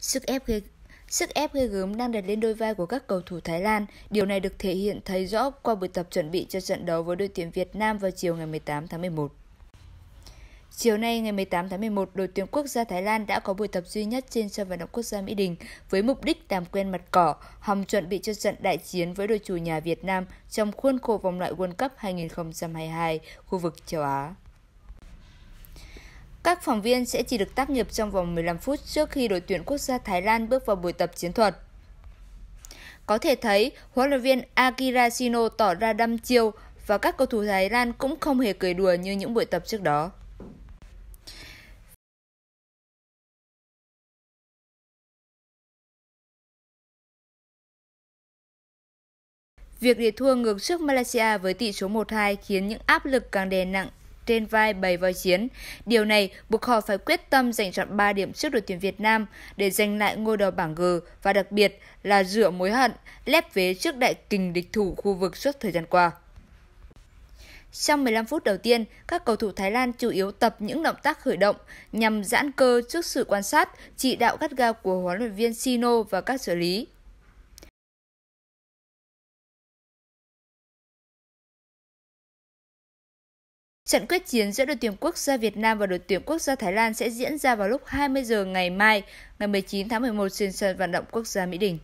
Sức ép ghê Sức ép ghê gớm đang đặt lên đôi vai của các cầu thủ Thái Lan. Điều này được thể hiện thấy rõ qua buổi tập chuẩn bị cho trận đấu với đội tuyển Việt Nam vào chiều ngày 18 tháng 11. Chiều nay ngày 18 tháng 11, đội tuyển quốc gia Thái Lan đã có buổi tập duy nhất trên sân vận động quốc gia Mỹ Đình với mục đích làm quen mặt cỏ, hòng chuẩn bị cho trận đại chiến với đội chủ nhà Việt Nam trong khuôn khổ vòng loại World Cup 2022 khu vực châu Á. Các phóng viên sẽ chỉ được tác nghiệp trong vòng 15 phút trước khi đội tuyển quốc gia Thái Lan bước vào buổi tập chiến thuật. Có thể thấy, huấn luyện viên Akira Shino tỏ ra đăm chiêu và các cầu thủ Thái Lan cũng không hề cười đùa như những buổi tập trước đó. Việc để thua ngược trước Malaysia với tỷ số 1-2 khiến những áp lực càng đè nặng trên vai bầy voi chiến. Điều này buộc họ phải quyết tâm giành chọn 3 điểm trước đội tuyển Việt Nam để giành lại ngôi đầu bảng G và đặc biệt là rửa mối hận, lép vế trước đại kình địch thủ khu vực suốt thời gian qua. Trong 15 phút đầu tiên, các cầu thủ Thái Lan chủ yếu tập những động tác khởi động nhằm giãn cơ trước sự quan sát, chỉ đạo gắt gao của huấn luyện viên Sino và các trợ lý. Trận quyết chiến giữa đội tuyển quốc gia Việt Nam và đội tuyển quốc gia Thái Lan sẽ diễn ra vào lúc 20 giờ ngày mai, ngày 19 tháng 11 trên sân vận động quốc gia Mỹ Đình.